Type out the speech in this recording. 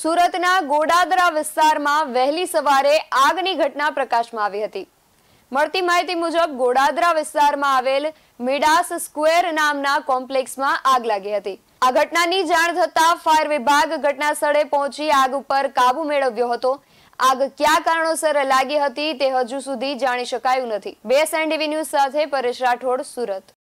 સુરતના ગોડાદરા વિસ્તારમાં વહેલી સવારે આગની ઘટના પ્રકાશમાં આવી હતી મળતી માહિતી મુજબ ગોડાદરા વિસ્તારમાં આવેલ મિડાસ સ્ક્વેર નામના કોમ્પ્લેક્સમાં આગ લાગી હતી આ ઘટનાની જાણ થતાં ફાયર વિભાગ ઘટના સ્થળે પહોંચી આગ ઉપર કાબુ મેળવ્યો હતો આગ કયા કારણોસર લાગી હતી તે હજુ સુધી જાણી શકાયું નથી બે એનડીવી ન્યૂઝ સાથે પરેશ રાઠોડ સુરત